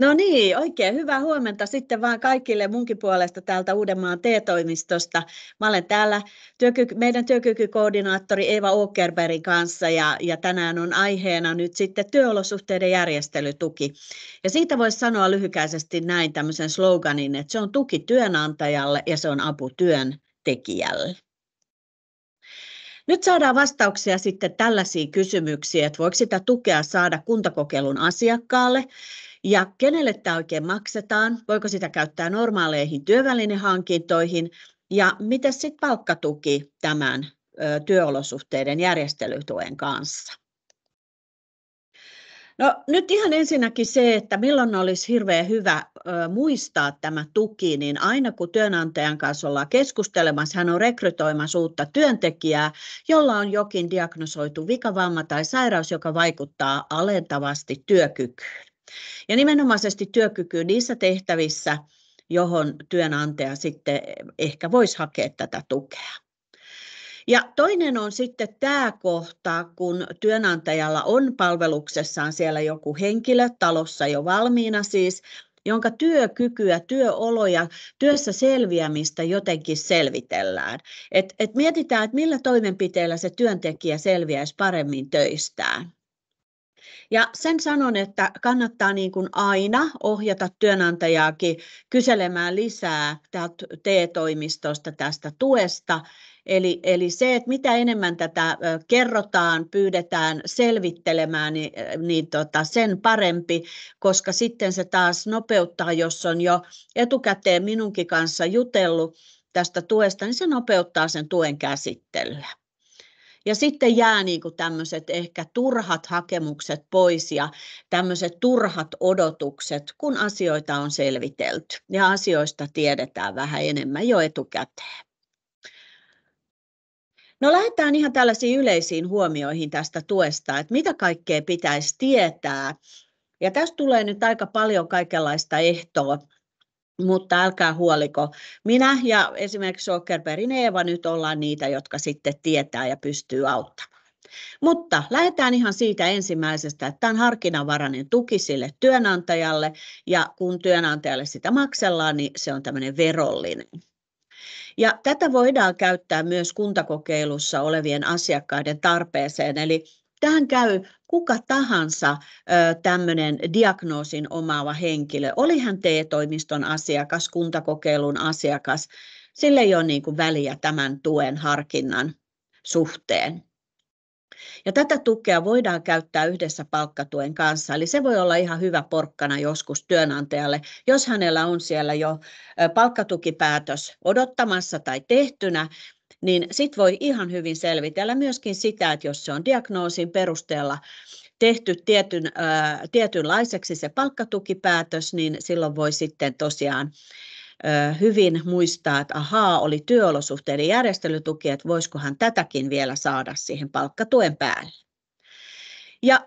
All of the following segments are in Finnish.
No niin, oikein hyvää huomenta sitten vaan kaikille munkin puolesta täältä Uudenmaan TE-toimistosta. Mä olen täällä työkyky, meidän työkykykoordinaattori Eva Okerbergin kanssa ja, ja tänään on aiheena nyt sitten työolosuhteiden järjestelytuki. Ja siitä voisi sanoa lyhykäisesti näin tämmöisen sloganin, että se on tuki työnantajalle ja se on apu työntekijälle. Nyt saadaan vastauksia sitten tällaisiin kysymyksiin, että voiko sitä tukea saada kuntakokeilun asiakkaalle, ja kenelle tämä oikein maksetaan, voiko sitä käyttää normaaleihin työvälinehankintoihin ja miten sitten palkkatuki tämän työolosuhteiden järjestelytuen kanssa. No nyt ihan ensinnäkin se, että milloin olisi hirveän hyvä ö, muistaa tämä tuki, niin aina kun työnantajan kanssa ollaan keskustelemassa, hän on rekrytoimassa uutta työntekijää, jolla on jokin diagnosoitu vikavamma tai sairaus, joka vaikuttaa alentavasti työkykyyn. Ja nimenomaisesti työkyky niissä tehtävissä, johon työnantaja sitten ehkä voisi hakea tätä tukea. Ja toinen on sitten tämä kohta, kun työnantajalla on palveluksessaan siellä joku henkilö talossa jo valmiina siis, jonka työkykyä, työoloja, työssä selviämistä jotenkin selvitellään. Et, et mietitään, että millä toimenpiteillä se työntekijä selviäisi paremmin töistään. Ja sen sanon, että kannattaa niin kuin aina ohjata työnantajaakin kyselemään lisää täältä TE-toimistosta tästä tuesta. Eli, eli se, että mitä enemmän tätä kerrotaan, pyydetään selvittelemään, niin, niin tota, sen parempi, koska sitten se taas nopeuttaa, jos on jo etukäteen minunkin kanssa jutellut tästä tuesta, niin se nopeuttaa sen tuen käsittelyä. Ja sitten jää niin kuin tämmöiset ehkä turhat hakemukset pois ja tämmöiset turhat odotukset, kun asioita on selvitelty ja asioista tiedetään vähän enemmän jo etukäteen. No lähdetään ihan tällaisiin yleisiin huomioihin tästä tuesta, että mitä kaikkea pitäisi tietää. Ja tästä tulee nyt aika paljon kaikenlaista ehtoa mutta älkää huoliko. Minä ja esimerkiksi Sokkerbergin Eeva nyt ollaan niitä, jotka sitten tietää ja pystyy auttamaan. Mutta lähdetään ihan siitä ensimmäisestä, että tämä on harkinnanvarainen tuki sille työnantajalle ja kun työnantajalle sitä maksellaan, niin se on tämmöinen verollinen. Ja tätä voidaan käyttää myös kuntakokeilussa olevien asiakkaiden tarpeeseen, eli Tähän käy kuka tahansa tämmöinen diagnoosin omaava henkilö, oli hän TE-toimiston asiakas, kuntakokeilun asiakas, sillä ei ole niin kuin väliä tämän tuen harkinnan suhteen. Ja tätä tukea voidaan käyttää yhdessä palkkatuen kanssa, eli se voi olla ihan hyvä porkkana joskus työnantajalle, jos hänellä on siellä jo palkkatukipäätös odottamassa tai tehtynä, niin sit voi ihan hyvin selvitellä myöskin sitä, että jos se on diagnoosin perusteella tehty tietyn, äh, tietynlaiseksi se palkkatukipäätös, niin silloin voi sitten tosiaan äh, hyvin muistaa, että ahaa, oli työolosuhteiden järjestelytuki, että voisikohan tätäkin vielä saada siihen palkkatuen päälle. Ja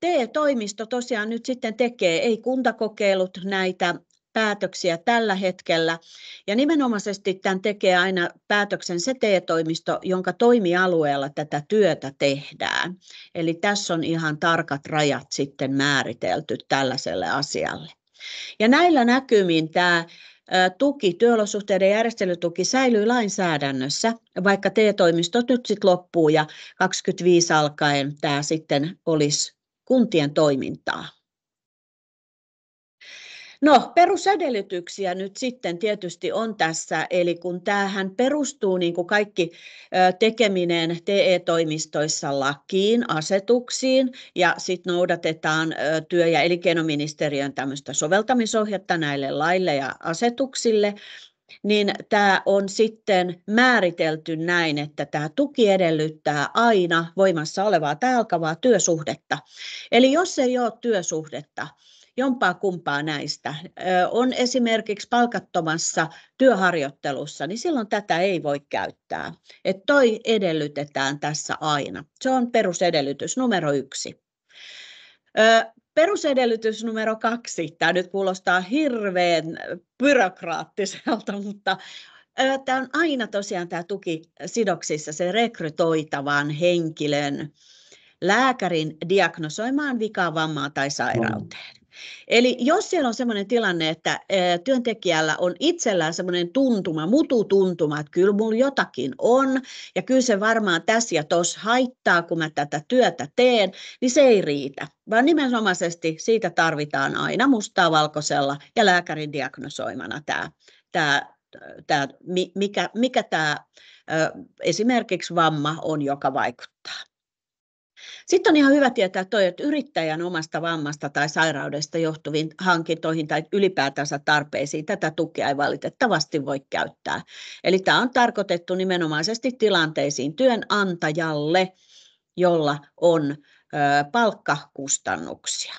TE-toimisto tosiaan nyt sitten tekee, ei kuntakokeilut näitä päätöksiä tällä hetkellä. Ja nimenomaisesti tämän tekee aina päätöksen se TE-toimisto, jonka toimialueella tätä työtä tehdään. Eli tässä on ihan tarkat rajat sitten määritelty tällaiselle asialle. Ja näillä näkymin tämä tuki, työolosuhteiden järjestelytuki säilyy lainsäädännössä, vaikka TE-toimistot nyt sitten loppuu ja 25 alkaen tämä sitten olisi kuntien toimintaa. No perusedellytyksiä nyt sitten tietysti on tässä, eli kun tämähän perustuu niin kuin kaikki tekeminen TE-toimistoissa lakiin, asetuksiin ja sitten noudatetaan työ- ja elinkeinoministeriön tämmöistä soveltamisohjetta näille laille ja asetuksille, niin tämä on sitten määritelty näin, että tämä tuki edellyttää aina voimassa olevaa tai alkavaa työsuhdetta. Eli jos ei ole työsuhdetta, jompaa kumpaa näistä on esimerkiksi palkattomassa työharjoittelussa, niin silloin tätä ei voi käyttää. Et toi edellytetään tässä aina. Se on perusedellytys numero yksi. Perusedellytys numero kaksi, tämä nyt kuulostaa hirveän byrokraattiselta, mutta tämä on aina tosiaan tämä tuki sidoksissa se rekrytoitavan henkilön lääkärin diagnosoimaan vikaa, vammaa tai sairauteen. Eli jos siellä on sellainen tilanne, että työntekijällä on itsellään sellainen tuntuma, mututuntuma, että kyllä mulla jotakin on ja kyllä se varmaan tässä ja tuossa haittaa, kun mä tätä työtä teen, niin se ei riitä, vaan nimenomaisesti siitä tarvitaan aina mustaa valkoisella ja lääkärin diagnosoimana tämä, tämä, tämä mikä, mikä tämä esimerkiksi vamma on, joka vaikuttaa. Sitten on ihan hyvä tietää tuo, että yrittäjän omasta vammasta tai sairaudesta johtuviin hankintoihin tai ylipäätänsä tarpeisiin tätä tukea ei valitettavasti voi käyttää. Eli tämä on tarkoitettu nimenomaisesti tilanteisiin työnantajalle, jolla on palkkakustannuksia.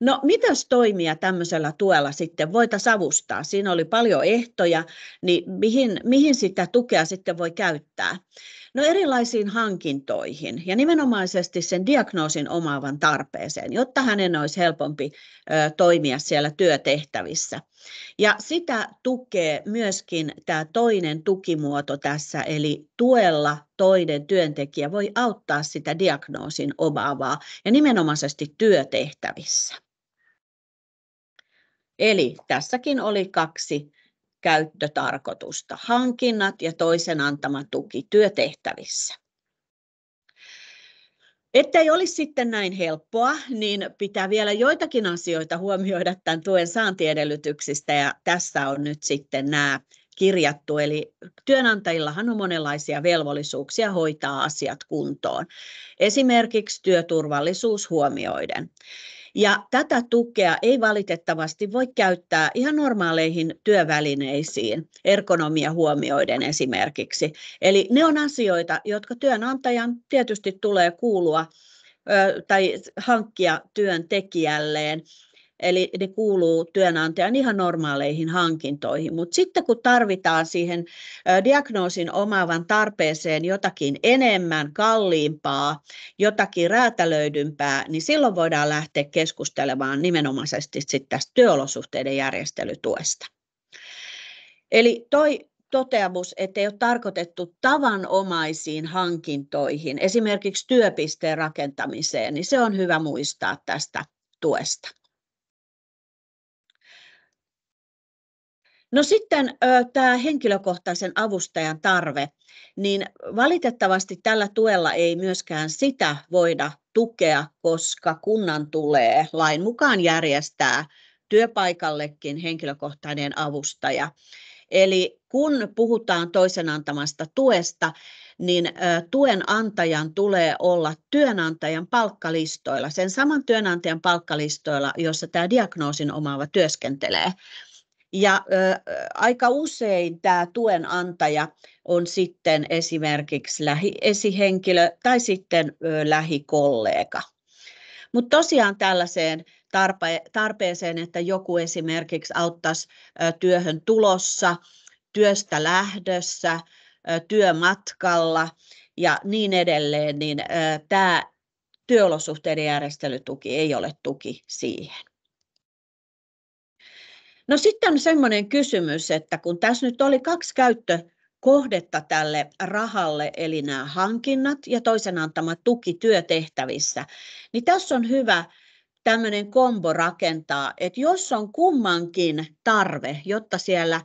No, mitäs toimia tämmöisellä tuella sitten voitaisiin avustaa? Siinä oli paljon ehtoja, niin mihin, mihin sitä tukea sitten voi käyttää? No erilaisiin hankintoihin ja nimenomaisesti sen diagnoosin omaavan tarpeeseen, jotta hänen olisi helpompi ö, toimia siellä työtehtävissä. Ja sitä tukee myöskin tämä toinen tukimuoto tässä, eli tuella toinen työntekijä voi auttaa sitä diagnoosin omaavaa ja nimenomaisesti työtehtävissä. Eli tässäkin oli kaksi käyttötarkoitusta, hankinnat ja toisen antama tuki työtehtävissä. Että ei olisi sitten näin helppoa, niin pitää vielä joitakin asioita huomioida tämän tuen saantiedellytyksistä ja tässä on nyt sitten nämä kirjattu. Eli työnantajillahan on monenlaisia velvollisuuksia hoitaa asiat kuntoon, esimerkiksi työturvallisuus huomioiden. Ja tätä tukea ei valitettavasti voi käyttää ihan normaaleihin työvälineisiin, ergonomia huomioiden esimerkiksi. Eli ne on asioita, jotka työnantajan tietysti tulee kuulua tai hankkia työntekijälleen Eli ne kuuluu työnantajan ihan normaaleihin hankintoihin, mutta sitten kun tarvitaan siihen diagnoosin omaavan tarpeeseen jotakin enemmän, kalliimpaa, jotakin räätälöidympää, niin silloin voidaan lähteä keskustelemaan nimenomaisesti sit tästä työolosuhteiden järjestelytuesta. Eli toi toteamus, että ei ole tarkoitettu tavanomaisiin hankintoihin, esimerkiksi työpisteen rakentamiseen, niin se on hyvä muistaa tästä tuesta. No sitten tämä henkilökohtaisen avustajan tarve, niin valitettavasti tällä tuella ei myöskään sitä voida tukea, koska kunnan tulee lain mukaan järjestää työpaikallekin henkilökohtainen avustaja. Eli kun puhutaan toisen antamasta tuesta, niin tuen antajan tulee olla työnantajan palkkalistoilla, sen saman työnantajan palkkalistoilla, jossa tämä diagnoosin omaava työskentelee. Ja ö, aika usein tämä tuen antaja on sitten esimerkiksi lähi, esihenkilö tai sitten ö, lähikollega. Mutta tosiaan tällaiseen tarpe, tarpeeseen, että joku esimerkiksi auttaisi ö, työhön tulossa, työstä lähdössä, ö, työmatkalla ja niin edelleen, niin tämä työolosuhteiden järjestelytuki ei ole tuki siihen. No sitten on semmoinen kysymys, että kun tässä nyt oli kaksi käyttökohdetta tälle rahalle, eli nämä hankinnat ja toisen antama tuki työtehtävissä, niin tässä on hyvä tämmöinen kombo rakentaa, että jos on kummankin tarve, jotta siellä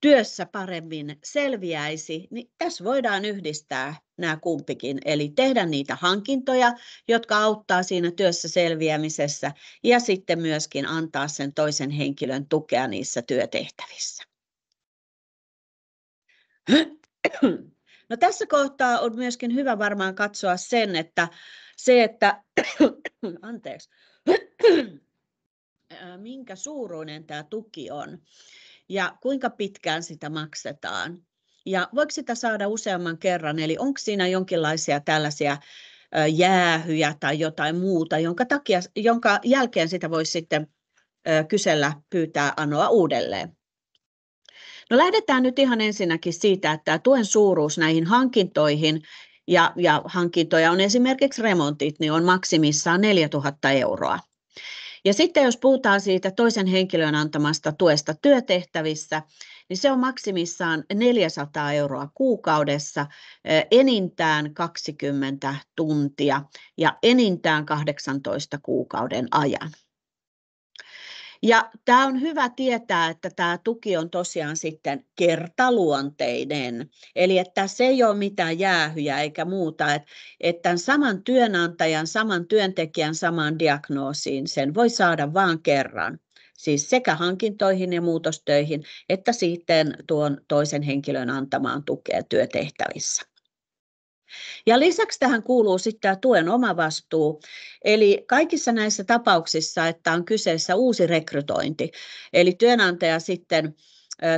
työssä paremmin selviäisi, niin tässä voidaan yhdistää nämä kumpikin. Eli tehdä niitä hankintoja, jotka auttaa siinä työssä selviämisessä ja sitten myöskin antaa sen toisen henkilön tukea niissä työtehtävissä. No tässä kohtaa on myöskin hyvä varmaan katsoa sen, että se, että anteeksi, minkä suuruinen tämä tuki on ja kuinka pitkään sitä maksetaan. Ja voiko sitä saada useamman kerran, eli onko siinä jonkinlaisia tällaisia jäähyjä tai jotain muuta, jonka, takia, jonka jälkeen sitä voisi sitten kysellä, pyytää anoa uudelleen. No lähdetään nyt ihan ensinnäkin siitä, että tuen suuruus näihin hankintoihin ja, ja hankintoja on esimerkiksi remontit, niin on maksimissaan 4000 euroa. Ja sitten jos puhutaan siitä toisen henkilön antamasta tuesta työtehtävissä, niin se on maksimissaan 400 euroa kuukaudessa, enintään 20 tuntia ja enintään 18 kuukauden ajan. Ja tämä on hyvä tietää, että tämä tuki on tosiaan sitten kertaluonteinen. Eli että se ei ole mitään jäähyjä eikä muuta, että, että tämän saman työnantajan, saman työntekijän, samaan diagnoosiin sen voi saada vain kerran siis sekä hankintoihin ja muutostöihin, että sitten tuon toisen henkilön antamaan tukea työtehtävissä. Ja lisäksi tähän kuuluu sitten tämä tuen omavastuu. Eli kaikissa näissä tapauksissa, että on kyseessä uusi rekrytointi, eli työnantaja sitten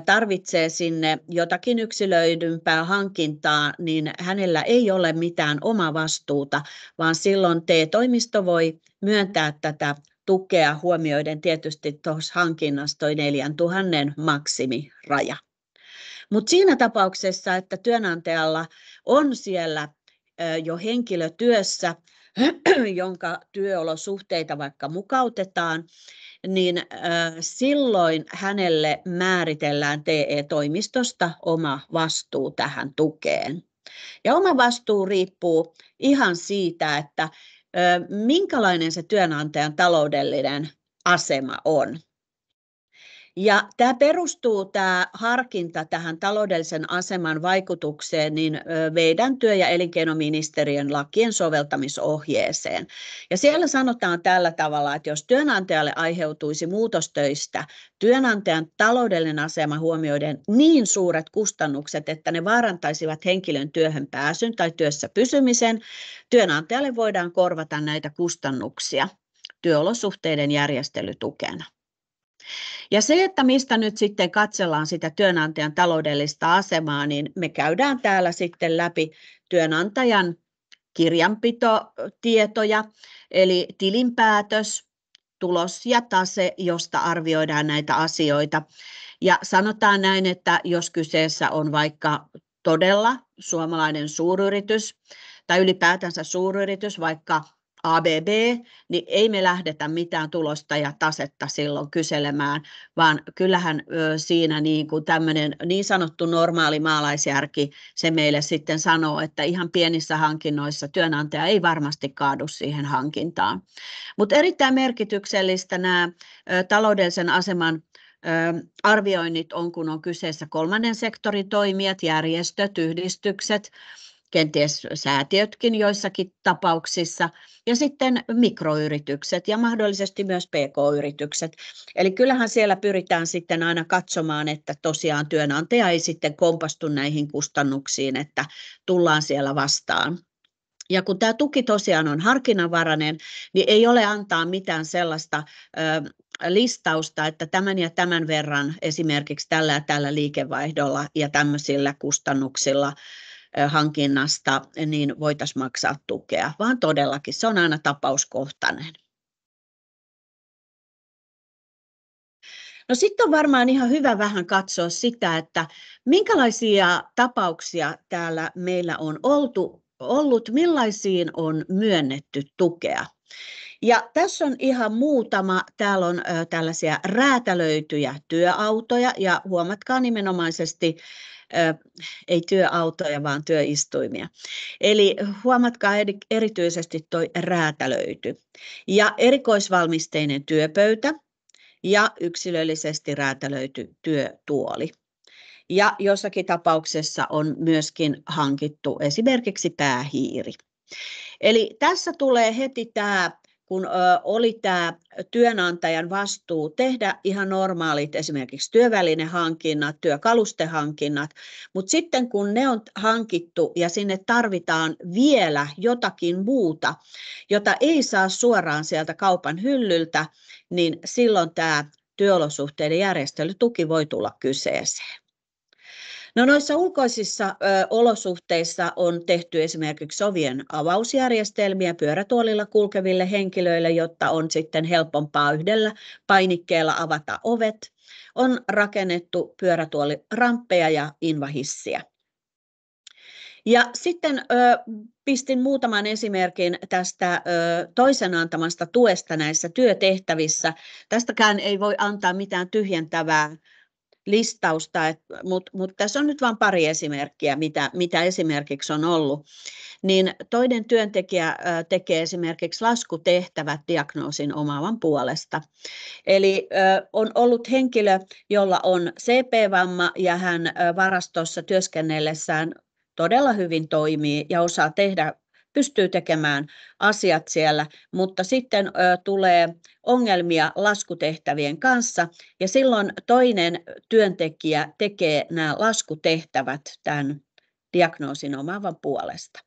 tarvitsee sinne jotakin yksilöidympää hankintaa, niin hänellä ei ole mitään omavastuuta, vaan silloin TE-toimisto voi myöntää tätä tukea huomioiden tietysti tuossa hankinnassa tuo 4000 maksimiraja. Mutta siinä tapauksessa, että työnantajalla on siellä jo henkilö työssä, jonka työolosuhteita vaikka mukautetaan, niin silloin hänelle määritellään TE-toimistosta oma vastuu tähän tukeen. Ja oma vastuu riippuu ihan siitä, että minkälainen se työnantajan taloudellinen asema on. Ja tämä perustuu tämä harkinta tähän taloudellisen aseman vaikutukseen niin meidän työ- ja elinkeinoministeriön lakien soveltamisohjeeseen. Ja siellä sanotaan tällä tavalla, että jos työnantajalle aiheutuisi muutostöistä työnantajan taloudellinen asema huomioiden niin suuret kustannukset, että ne vaarantaisivat henkilön työhön pääsyn tai työssä pysymisen, työnantajalle voidaan korvata näitä kustannuksia työolosuhteiden järjestelytukena. Ja se, että mistä nyt sitten katsellaan sitä työnantajan taloudellista asemaa, niin me käydään täällä sitten läpi työnantajan kirjanpitotietoja, eli tilinpäätös, tulos ja tase, josta arvioidaan näitä asioita. Ja sanotaan näin, että jos kyseessä on vaikka todella suomalainen suuryritys tai ylipäätänsä suuryritys, vaikka ABB, niin ei me lähdetä mitään tulosta ja tasetta silloin kyselemään, vaan kyllähän siinä niin kuin tämmöinen niin sanottu normaali maalaisjärki, se meille sitten sanoo, että ihan pienissä hankinnoissa työnantaja ei varmasti kaadu siihen hankintaan. Mutta erittäin merkityksellistä nämä taloudellisen aseman arvioinnit on, kun on kyseessä kolmannen sektorin toimijat, järjestöt, yhdistykset, kenties säätiötkin joissakin tapauksissa, ja sitten mikroyritykset ja mahdollisesti myös pk-yritykset. Eli kyllähän siellä pyritään sitten aina katsomaan, että tosiaan työnantaja ei sitten kompastu näihin kustannuksiin, että tullaan siellä vastaan. Ja kun tämä tuki tosiaan on harkinnanvarainen, niin ei ole antaa mitään sellaista ö, listausta, että tämän ja tämän verran esimerkiksi tällä ja tällä liikevaihdolla ja tämmöisillä kustannuksilla hankinnasta, niin voitaisiin maksaa tukea, vaan todellakin se on aina tapauskohtainen. No sitten on varmaan ihan hyvä vähän katsoa sitä, että minkälaisia tapauksia täällä meillä on oltu, ollut, millaisiin on myönnetty tukea. Ja tässä on ihan muutama, täällä on tällaisia räätälöityjä työautoja ja huomatkaa nimenomaisesti ei työautoja, vaan työistuimia. Eli huomatkaa erityisesti tuo räätälöity. Ja erikoisvalmisteinen työpöytä ja yksilöllisesti räätälöity työtuoli. Ja jossakin tapauksessa on myöskin hankittu esimerkiksi päähiiri. Eli tässä tulee heti tämä kun oli tämä työnantajan vastuu tehdä ihan normaalit esimerkiksi työvälinehankinnat, työkalustehankinnat, mutta sitten kun ne on hankittu ja sinne tarvitaan vielä jotakin muuta, jota ei saa suoraan sieltä kaupan hyllyltä, niin silloin tämä työolosuhteiden järjestelytuki voi tulla kyseeseen. No noissa ulkoisissa ö, olosuhteissa on tehty esimerkiksi sovien avausjärjestelmiä pyörätuolilla kulkeville henkilöille, jotta on sitten helpompaa yhdellä painikkeella avata ovet. On rakennettu pyörätuoliramppeja ja invahissiä. Ja sitten ö, pistin muutaman esimerkin tästä ö, toisen antamasta tuesta näissä työtehtävissä. Tästäkään ei voi antaa mitään tyhjentävää listausta, mutta mut tässä on nyt vain pari esimerkkiä, mitä, mitä esimerkiksi on ollut. Niin toinen työntekijä tekee esimerkiksi laskutehtävät diagnoosin omaavan puolesta. Eli on ollut henkilö, jolla on CP-vamma ja hän varastossa työskennellessään todella hyvin toimii ja osaa tehdä pystyy tekemään asiat siellä, mutta sitten ö, tulee ongelmia laskutehtävien kanssa ja silloin toinen työntekijä tekee nämä laskutehtävät tämän diagnoosin omaavan puolesta.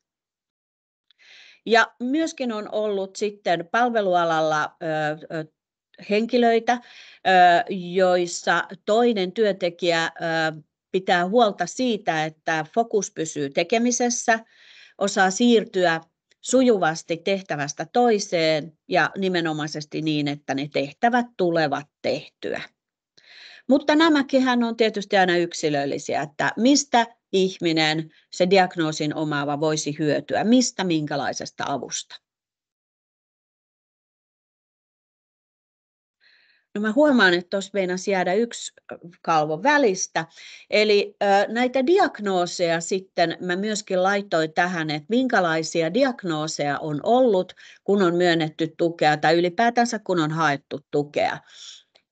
Ja myöskin on ollut sitten palvelualalla ö, henkilöitä, joissa toinen työntekijä pitää huolta siitä, että fokus pysyy tekemisessä osaa siirtyä sujuvasti tehtävästä toiseen ja nimenomaisesti niin, että ne tehtävät tulevat tehtyä. Mutta nämäkin on tietysti aina yksilöllisiä, että mistä ihminen, se diagnoosin omaava, voisi hyötyä, mistä minkälaisesta avusta. No mä huomaan, että tuossa meinasi jäädä yksi kalvo välistä. Eli näitä diagnooseja sitten mä myöskin laitoin tähän, että minkälaisia diagnooseja on ollut, kun on myönnetty tukea tai ylipäätänsä kun on haettu tukea.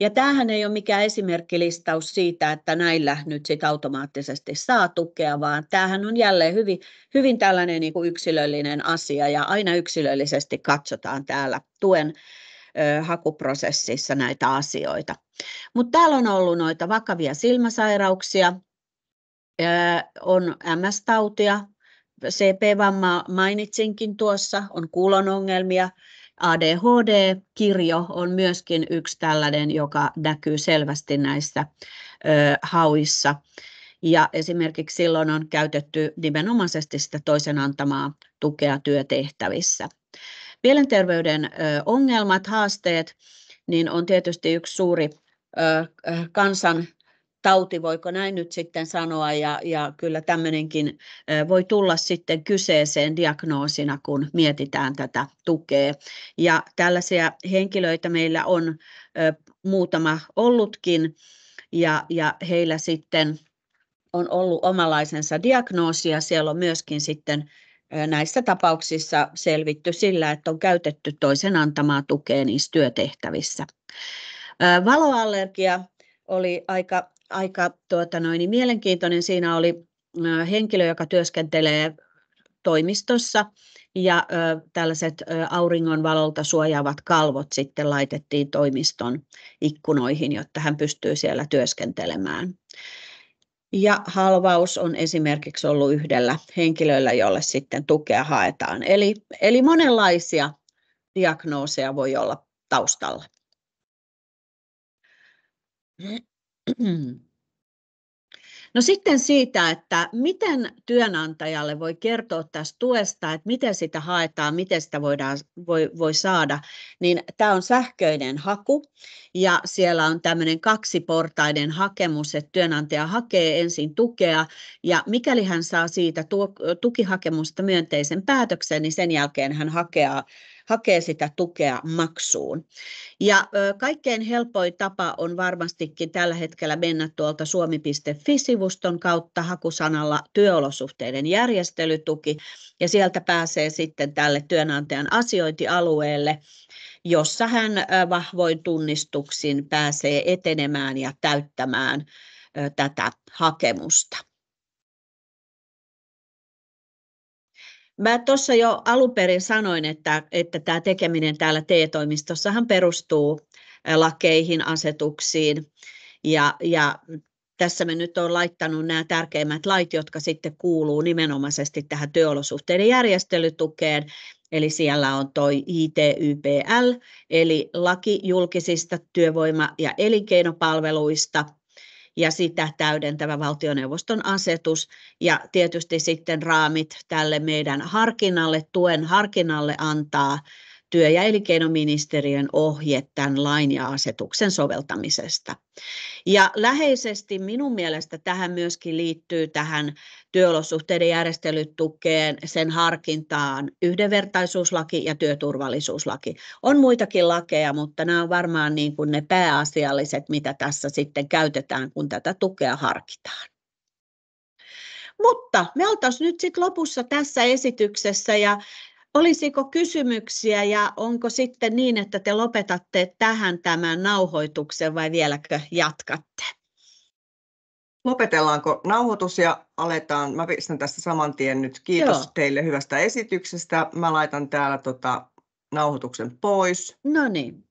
Ja tämähän ei ole mikään esimerkkilistaus siitä, että näillä nyt sit automaattisesti saa tukea, vaan tämähän on jälleen hyvin, hyvin tällainen niin kuin yksilöllinen asia ja aina yksilöllisesti katsotaan täällä tuen hakuprosessissa näitä asioita. Mutta täällä on ollut noita vakavia silmäsairauksia, on MS-tautia, cp vamma mainitsinkin tuossa, on kuulon ongelmia, ADHD-kirjo on myöskin yksi tällainen, joka näkyy selvästi näissä ö, hauissa. Ja esimerkiksi silloin on käytetty nimenomaisesti sitä toisen antamaa tukea työtehtävissä. Mielenterveyden ongelmat, haasteet, niin on tietysti yksi suuri kansan tauti, voiko näin nyt sitten sanoa, ja, ja kyllä tämmöinenkin voi tulla sitten kyseeseen diagnoosina, kun mietitään tätä tukea. Ja tällaisia henkilöitä meillä on muutama ollutkin, ja, ja heillä sitten on ollut omalaisensa diagnoosi, ja siellä on myöskin sitten näissä tapauksissa selvitty sillä, että on käytetty toisen antamaa tukea niissä työtehtävissä. Valoallergia oli aika, aika tuota noin, niin mielenkiintoinen. Siinä oli henkilö, joka työskentelee toimistossa ja ö, tällaiset ö, auringonvalolta suojaavat kalvot sitten laitettiin toimiston ikkunoihin, jotta hän pystyy siellä työskentelemään. Ja halvaus on esimerkiksi ollut yhdellä henkilöllä, jolle sitten tukea haetaan. Eli, eli monenlaisia diagnooseja voi olla taustalla. No sitten siitä, että miten työnantajalle voi kertoa tästä tuesta, että miten sitä haetaan, miten sitä voidaan, voi, voi saada, niin tämä on sähköinen haku ja siellä on tämmöinen kaksiportainen hakemus, että työnantaja hakee ensin tukea ja mikäli hän saa siitä tukihakemusta myönteisen päätöksen, niin sen jälkeen hän hakee hakee sitä tukea maksuun. Ja kaikkein helpoin tapa on varmastikin tällä hetkellä mennä tuolta suomi.fi-sivuston kautta hakusanalla työolosuhteiden järjestelytuki, ja sieltä pääsee sitten tälle työnantajan asiointialueelle, jossa hän vahvoin tunnistuksin pääsee etenemään ja täyttämään tätä hakemusta. Mä tuossa jo alun perin sanoin, että, että tämä tekeminen täällä TE-toimistossahan perustuu lakeihin, asetuksiin ja, ja tässä me nyt on laittanut nämä tärkeimmät lait, jotka sitten kuuluu nimenomaisesti tähän työolosuhteiden järjestelytukeen Eli siellä on toi ITYPL, eli laki julkisista työvoima- ja elinkeinopalveluista, ja sitä täydentävä valtioneuvoston asetus ja tietysti sitten raamit tälle meidän harkinnalle, tuen harkinnalle antaa työ- ja elinkeinoministeriön ohje tämän lain ja asetuksen soveltamisesta. Ja läheisesti minun mielestä tähän myöskin liittyy tähän työolosuhteiden järjestelytukeen, sen harkintaan, yhdenvertaisuuslaki ja työturvallisuuslaki. On muitakin lakeja, mutta nämä on varmaan niin kuin ne pääasialliset, mitä tässä sitten käytetään, kun tätä tukea harkitaan. Mutta me oltaisiin nyt sitten lopussa tässä esityksessä ja Olisiko kysymyksiä ja onko sitten niin, että te lopetatte tähän tämän nauhoituksen vai vieläkö jatkatte? Lopetellaanko nauhoitus ja aletaan, mä pistän tästä saman tien nyt, kiitos Joo. teille hyvästä esityksestä. Mä laitan täällä tota nauhoituksen pois. No niin.